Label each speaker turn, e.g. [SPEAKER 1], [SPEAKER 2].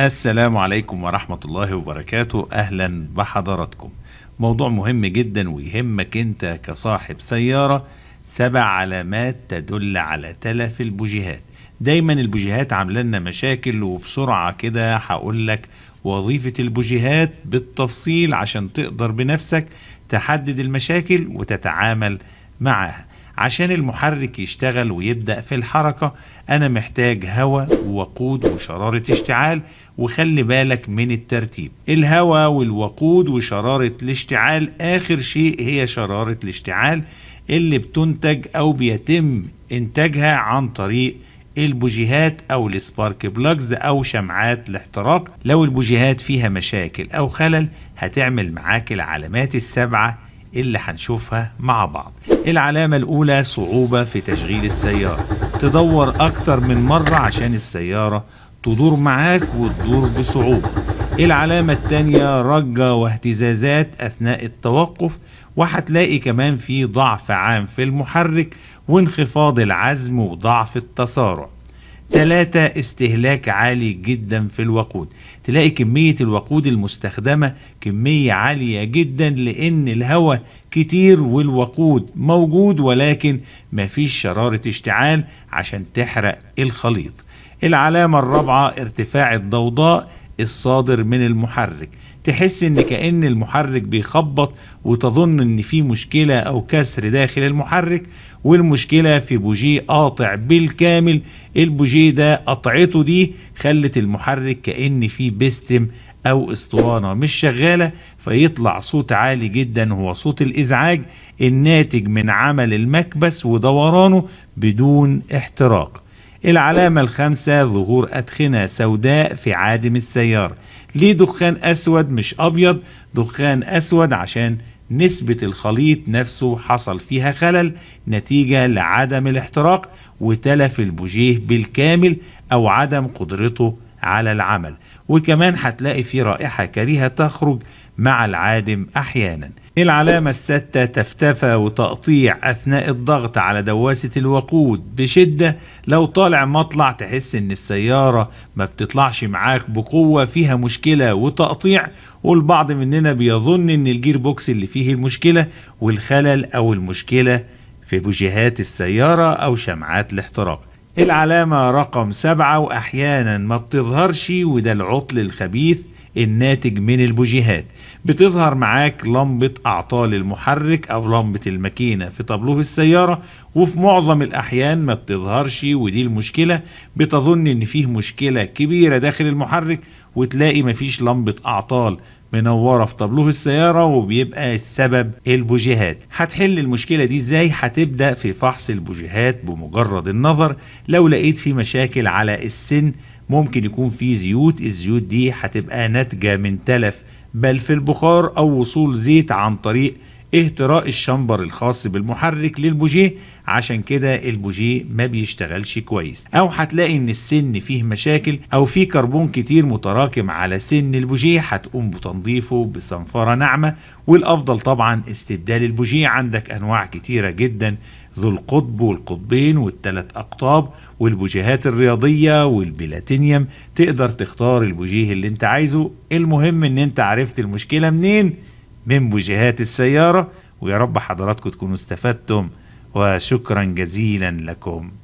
[SPEAKER 1] السلام عليكم ورحمة الله وبركاته أهلا بحضراتكم موضوع مهم جدا ويهمك انت كصاحب سيارة سبع علامات تدل على تلف البوجيهات دايما البوجيهات عامله لنا مشاكل وبسرعه كده هقول لك وظيفه البوجيهات بالتفصيل عشان تقدر بنفسك تحدد المشاكل وتتعامل معاها عشان المحرك يشتغل ويبدأ في الحركة أنا محتاج هواء ووقود وشرارة اشتعال وخلي بالك من الترتيب الهواء والوقود وشرارة الاشتعال آخر شيء هي شرارة الاشتعال اللي بتنتج أو بيتم إنتاجها عن طريق البوجيهات او السبارك بلاجز او شمعات الاحتراق لو البوجيهات فيها مشاكل او خلل هتعمل معاك العلامات السبعه اللي هنشوفها مع بعض العلامة الأولى صعوبة في تشغيل السيارة تدور أكتر من مرة عشان السيارة تدور معاك وتدور بصعوبة العلامة التانية رجة واهتزازات أثناء التوقف وهتلاقي كمان في ضعف عام في المحرك وانخفاض العزم وضعف التسارع ثلاثة استهلاك عالي جدا في الوقود تلاقي كمية الوقود المستخدمة كمية عالية جدا لأن الهواء كتير والوقود موجود ولكن مفيش شرارة اشتعال عشان تحرق الخليط العلامة الرابعة ارتفاع الضوضاء الصادر من المحرك تحس ان كأن المحرك بيخبط وتظن ان في مشكلة او كسر داخل المحرك والمشكلة في بوجيه قاطع بالكامل البوجيه ده قطعته دي خلت المحرك كأن في بستم او اسطوانه مش شغاله فيطلع صوت عالي جدا هو صوت الازعاج الناتج من عمل المكبس ودورانه بدون احتراق العلامه الخامسه ظهور ادخنه سوداء في عادم السياره ليه دخان أسود مش أبيض دخان أسود عشان نسبة الخليط نفسه حصل فيها خلل نتيجة لعدم الاحتراق وتلف البوجيه بالكامل أو عدم قدرته على العمل وكمان هتلاقي في رائحة كريهة تخرج مع العادم أحيانا العلامة الستة تفتفى وتقطيع أثناء الضغط على دواسة الوقود بشدة لو طالع مطلع تحس إن السيارة ما بتطلعش معاك بقوة فيها مشكلة وتقطيع والبعض مننا بيظن إن الجير بوكس اللي فيه المشكلة والخلل أو المشكلة في بوجيهات السيارة أو شمعات الاحتراق العلامة رقم سبعة وأحيانا ما بتظهرش وده العطل الخبيث الناتج من البوجيهات بتظهر معاك لمبة أعطال المحرك أو لمبة الماكينة في طابلوه السيارة وفي معظم الأحيان ما بتظهرش ودي المشكلة بتظن إن فيه مشكلة كبيرة داخل المحرك وتلاقي مفيش لمبة أعطال منوره في طابلوه السياره وبيبقى السبب البوجيهات هتحل المشكله دي ازاي هتبدا في فحص البوجيهات بمجرد النظر لو لقيت في مشاكل على السن ممكن يكون في زيوت الزيوت دي هتبقى ناتجة من تلف بل في البخار أو وصول زيت عن طريق اهتراء الشامبر الخاص بالمحرك للبوجيه عشان كده البوجيه ما بيشتغلش كويس او هتلاقي ان السن فيه مشاكل او فيه كربون كتير متراكم على سن البوجيه هتقوم بتنظيفه بصنفره ناعمه والافضل طبعا استبدال البوجيه عندك انواع كتيره جدا ذو القطب والقطبين والثلاث أقطاب والبوجيهات الرياضية والبلاتينيوم تقدر تختار البوجيه اللي انت عايزه المهم ان انت عرفت المشكلة منين من بوجيهات السيارة ويا رب حضراتكم تكونوا استفدتم وشكرا جزيلا لكم